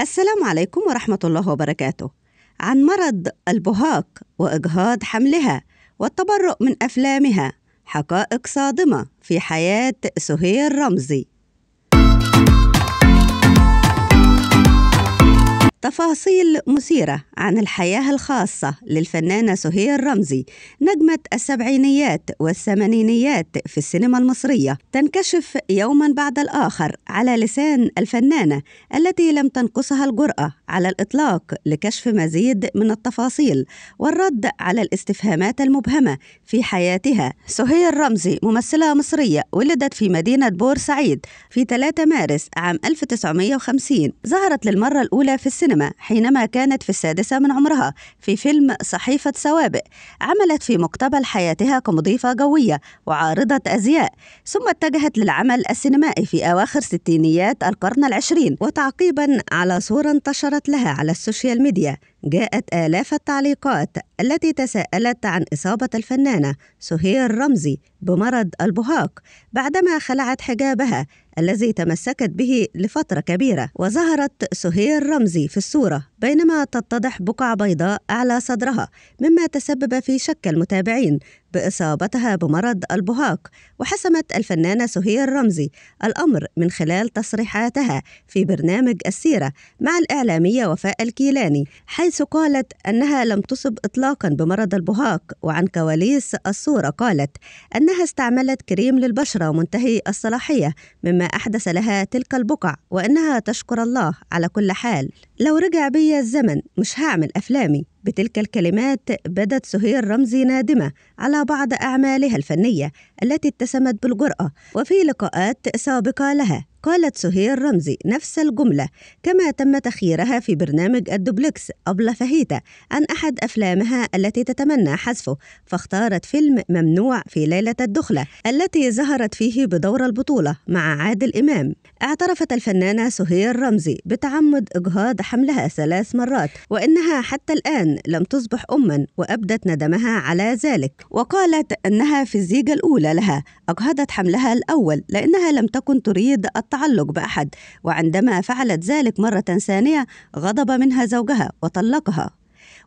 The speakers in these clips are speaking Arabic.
السلام عليكم ورحمة الله وبركاته عن مرض البهاق وإجهاض حملها والتبرؤ من أفلامها حقائق صادمة في حياة سهير رمزي تفاصيل مثيرة عن الحياة الخاصة للفنانة سهير رمزي نجمة السبعينيات والثمانينيات في السينما المصرية تنكشف يوما بعد الآخر على لسان الفنانة التي لم تنقصها الجرأة على الإطلاق لكشف مزيد من التفاصيل والرد على الاستفهامات المبهمة في حياتها سهير رمزي ممثلة مصرية ولدت في مدينة بورسعيد في 3 مارس عام 1950 ظهرت للمرة الأولى في السينما السينما حينما كانت في السادسة من عمرها في فيلم صحيفة سوابق عملت في مقتبل حياتها كمضيفة جوية وعارضة أزياء ثم اتجهت للعمل السينمائي في أواخر ستينيات القرن العشرين وتعقيبا على صورة انتشرت لها على السوشيال ميديا جاءت آلاف التعليقات التي تساءلت عن إصابة الفنانة سهير رمزي بمرض البهاق بعدما خلعت حجابها الذي تمسكت به لفترة كبيرة وظهرت سهير رمزي في الصورة بينما تتضح بقع بيضاء أعلى صدرها مما تسبب في شك المتابعين باصابتها بمرض البهاق وحسمت الفنانه سهير رمزي الامر من خلال تصريحاتها في برنامج السيره مع الاعلاميه وفاء الكيلاني حيث قالت انها لم تصب اطلاقا بمرض البهاق وعن كواليس الصوره قالت انها استعملت كريم للبشره منتهي الصلاحيه مما احدث لها تلك البقع وانها تشكر الله على كل حال لو رجع بيا الزمن مش هعمل افلامي بتلك الكلمات بدت سهير رمزي نادمة على بعض أعمالها الفنية التي اتسمت بالجرأة وفي لقاءات سابقة لها قالت سهير رمزي نفس الجملة كما تم تخييرها في برنامج الدوبلكس أبلة فهيتة عن أحد أفلامها التي تتمنى حذفه فاختارت فيلم ممنوع في ليلة الدخلة التي ظهرت فيه بدور البطولة مع عادل إمام اعترفت الفنانة سهير رمزي بتعمد إجهاض حملها ثلاث مرات وإنها حتى الآن لم تصبح أما وأبدت ندمها على ذلك وقالت أنها في الزيجة الأولى لها أجهضت حملها الأول لأنها لم تكن تريد الطعام التعلق بأحد وعندما فعلت ذلك مرة ثانية غضب منها زوجها وطلقها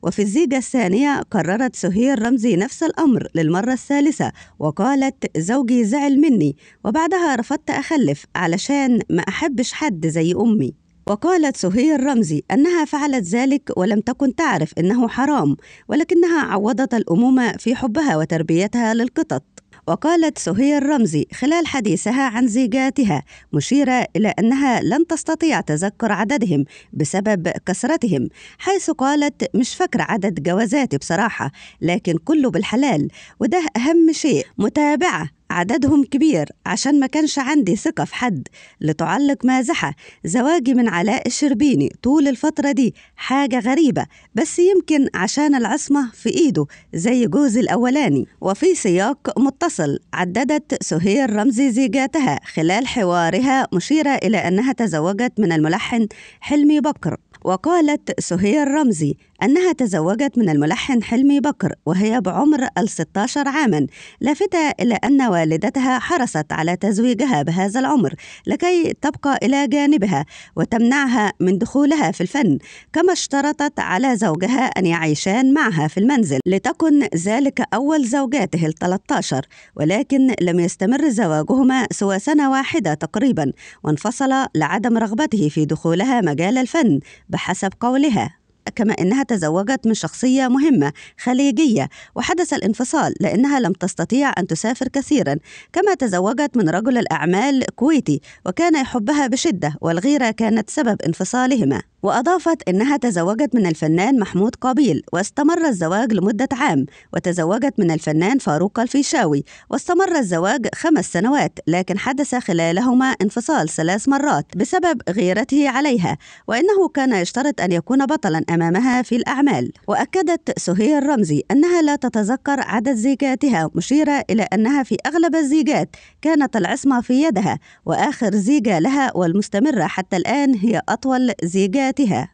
وفي الزيجة الثانية قررت سهير رمزي نفس الأمر للمرة الثالثة وقالت زوجي زعل مني وبعدها رفضت أخلف علشان ما أحبش حد زي أمي وقالت سهير رمزي أنها فعلت ذلك ولم تكن تعرف أنه حرام ولكنها عوضت الأمومة في حبها وتربيتها للقطط وقالت سهير الرمزي خلال حديثها عن زيجاتها مشيرة إلى أنها لن تستطيع تذكر عددهم بسبب كثرتهم حيث قالت مش فاكرة عدد جوازاتي بصراحة لكن كله بالحلال وده أهم شيء متابعة عددهم كبير عشان ما كانش عندي ثقة في حد لتعلق مازحة زواجي من علاء الشربيني طول الفترة دي حاجة غريبة بس يمكن عشان العصمة في إيده زي جوزي الأولاني وفي سياق متصل عددت سهير رمزي زيجاتها خلال حوارها مشيرة إلى أنها تزوجت من الملحن حلمي بكر وقالت سهير رمزي أنها تزوجت من الملحن حلمي بكر وهي بعمر الستاشر عاما لافتة إلى أن والدتها حرصت على تزويجها بهذا العمر لكي تبقى إلى جانبها وتمنعها من دخولها في الفن كما اشترطت على زوجها أن يعيشان معها في المنزل لتكن ذلك أول زوجاته 13 ولكن لم يستمر زواجهما سوى سنة واحدة تقريبا وانفصل لعدم رغبته في دخولها مجال الفن بحسب قولها كما أنها تزوجت من شخصية مهمة خليجية وحدث الانفصال لأنها لم تستطيع أن تسافر كثيرا كما تزوجت من رجل الأعمال كويتي وكان يحبها بشدة والغيرة كانت سبب انفصالهما وأضافت أنها تزوجت من الفنان محمود قابيل واستمر الزواج لمدة عام وتزوجت من الفنان فاروق الفيشاوي واستمر الزواج خمس سنوات لكن حدث خلالهما انفصال ثلاث مرات بسبب غيرته عليها وإنه كان يشترط أن يكون بطلا أمامها في الأعمال وأكدت سهير الرمزي أنها لا تتذكر عدد زيجاتها مشيرة إلى أنها في أغلب الزيجات كانت العصمة في يدها وآخر زيجة لها والمستمرة حتى الآن هي أطول زيجات صفاتها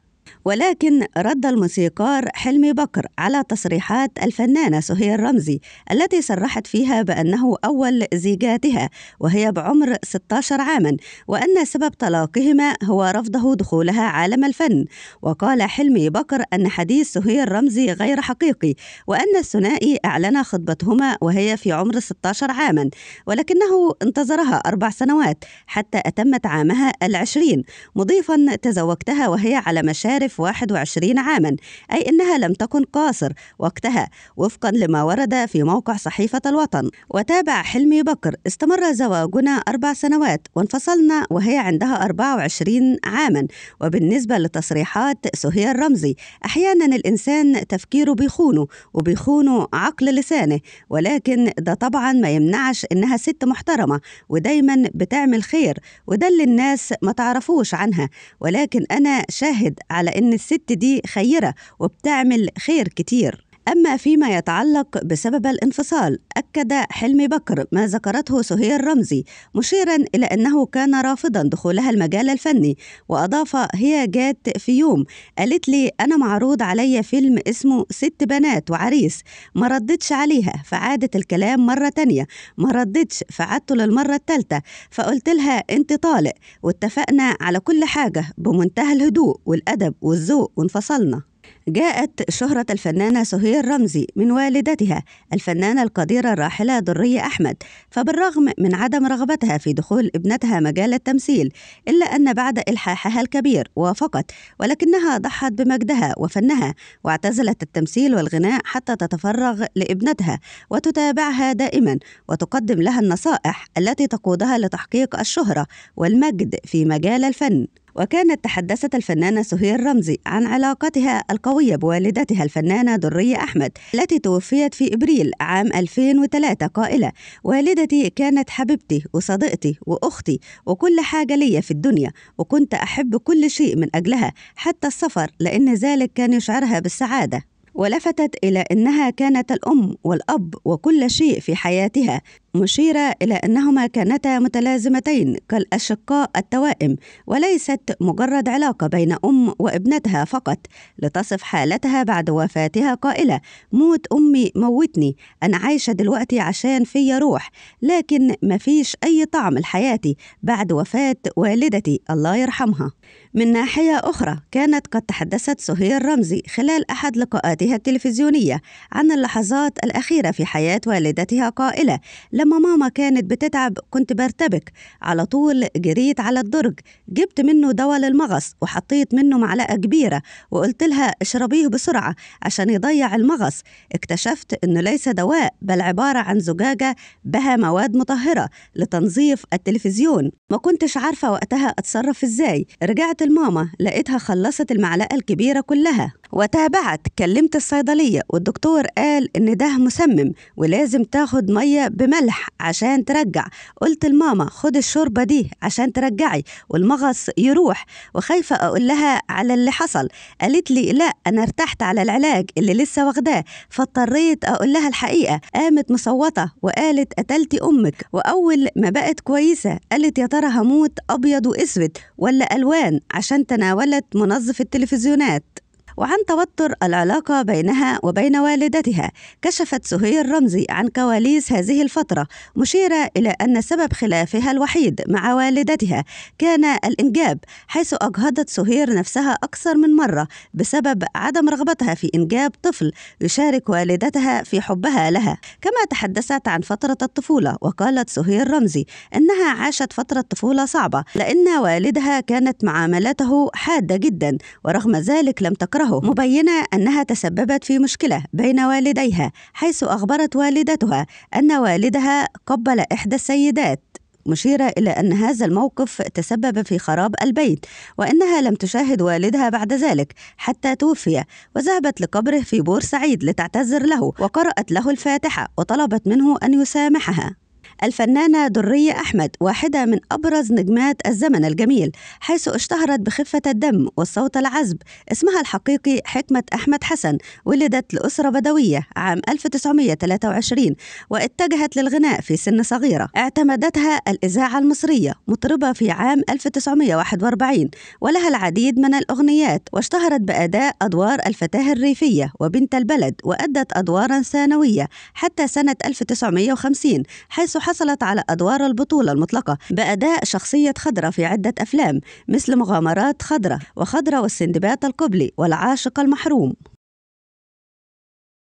ولكن رد الموسيقار حلمي بكر على تصريحات الفنانة سهير رمزي التي صرحت فيها بأنه أول زيجاتها وهي بعمر 16 عاما وأن سبب طلاقهما هو رفضه دخولها عالم الفن وقال حلمي بكر أن حديث سهير رمزي غير حقيقي وأن الثنائي أعلن خطبتهما وهي في عمر 16 عاما ولكنه انتظرها أربع سنوات حتى أتمت عامها العشرين مضيفا تزوجتها وهي على مشاهد تعرف 21 عاما أي أنها لم تكن قاصر وقتها وفقا لما ورد في موقع صحيفة الوطن وتابع حلمي بكر استمر زواجنا أربع سنوات وانفصلنا وهي عندها 24 عاما وبالنسبة لتصريحات سهير رمزي أحيانا الإنسان تفكيره بيخونه وبيخونه عقل لسانه ولكن ده طبعا ما يمنعش إنها ست محترمة ودايما بتعمل خير وده اللي الناس ما تعرفوش عنها ولكن أنا شاهد على على ان الست دي خيره وبتعمل خير كتير أما فيما يتعلق بسبب الانفصال أكد حلمي بكر ما ذكرته سهير رمزي مشيرا إلى أنه كان رافضا دخولها المجال الفني وأضاف هي جات في يوم قالت لي أنا معروض علي فيلم اسمه ست بنات وعريس ما ردتش عليها فعادت الكلام مرة تانية ما ردتش فعدته للمرة التالتة فقلت لها أنت طالق واتفقنا على كل حاجة بمنتهى الهدوء والأدب والذوق وانفصلنا جاءت شهرة الفنانة سهير رمزي من والدتها الفنانة القديرة الراحلة درية أحمد فبالرغم من عدم رغبتها في دخول ابنتها مجال التمثيل إلا أن بعد إلحاحها الكبير وافقت ولكنها ضحت بمجدها وفنها واعتزلت التمثيل والغناء حتى تتفرغ لابنتها وتتابعها دائما وتقدم لها النصائح التي تقودها لتحقيق الشهرة والمجد في مجال الفن وكانت تحدثت الفنانة سهير رمزي عن علاقتها القوية بوالدتها الفنانة درية أحمد التي توفيت في إبريل عام 2003 قائلة والدتي كانت حبيبتي وصديقتي وأختي وكل حاجة لي في الدنيا وكنت أحب كل شيء من أجلها حتى السفر لأن ذلك كان يشعرها بالسعادة ولفتت إلى أنها كانت الأم والأب وكل شيء في حياتها مشيرة إلى أنهما كانتا متلازمتين كالأشقاء التوائم وليست مجرد علاقة بين أم وابنتها فقط لتصف حالتها بعد وفاتها قائلة موت أمي موتني أنا عايشة دلوقتي عشان فيا روح لكن مفيش أي طعم لحياتي بعد وفاة والدتي الله يرحمها من ناحية أخرى كانت قد تحدثت سهير رمزي خلال أحد لقاءاتها التلفزيونية عن اللحظات الأخيرة في حياة والدتها قائلة لما ماما كانت بتتعب كنت برتبك على طول جريت على الدرج جبت منه دواء للمغص وحطيت منه معلقة كبيرة وقلت لها اشربيه بسرعة عشان يضيع المغص اكتشفت انه ليس دواء بل عبارة عن زجاجة بها مواد مطهرة لتنظيف التلفزيون ما كنتش عارفة وقتها اتصرف ازاي رجعت لماما لقيتها خلصت المعلقة الكبيرة كلها وتابعت كلمت الصيدلية والدكتور قال إن ده مسمم ولازم تاخد مية بملح عشان ترجع قلت لماما خد الشوربة دي عشان ترجعي والمغص يروح وخايفة أقول لها على اللي حصل قالت لي لا أنا ارتحت على العلاج اللي لسه واخداه فاضطريت أقول لها الحقيقة قامت مصوتة وقالت قتلتي أمك وأول ما بقت كويسة قالت يا ترى هموت أبيض وأسود ولا ألوان عشان تناولت منظف التلفزيونات وعن توتر العلاقة بينها وبين والدتها كشفت سهير رمزي عن كواليس هذه الفترة مشيرة إلى أن سبب خلافها الوحيد مع والدتها كان الإنجاب حيث أجهضت سهير نفسها أكثر من مرة بسبب عدم رغبتها في إنجاب طفل يشارك والدتها في حبها لها كما تحدثت عن فترة الطفولة وقالت سهير رمزي أنها عاشت فترة طفولة صعبة لأن والدها كانت معاملته حادة جدا ورغم ذلك لم تكره له مبينة أنها تسببت في مشكلة بين والديها حيث أخبرت والدتها أن والدها قبل إحدى السيدات مشيرة إلى أن هذا الموقف تسبب في خراب البيت وأنها لم تشاهد والدها بعد ذلك حتى توفي وذهبت لقبره في بورسعيد لتعتذر له وقرأت له الفاتحة وطلبت منه أن يسامحها الفنانة درية أحمد واحدة من أبرز نجمات الزمن الجميل حيث اشتهرت بخفة الدم والصوت العذب اسمها الحقيقي حكمة أحمد حسن ولدت لأسرة بدوية عام 1923 واتجهت للغناء في سن صغيرة اعتمدتها الإذاعة المصرية مطربة في عام 1941 ولها العديد من الأغنيات واشتهرت بأداء أدوار الفتاة الريفية وبنت البلد وأدت أدوارا ثانوية حتى سنة 1950 حيث حصلت على أدوار البطولة المطلقة بأداء شخصية خضرة في عدة أفلام مثل مغامرات خضرة وخضرة والسندباد القبلي والعاشق المحروم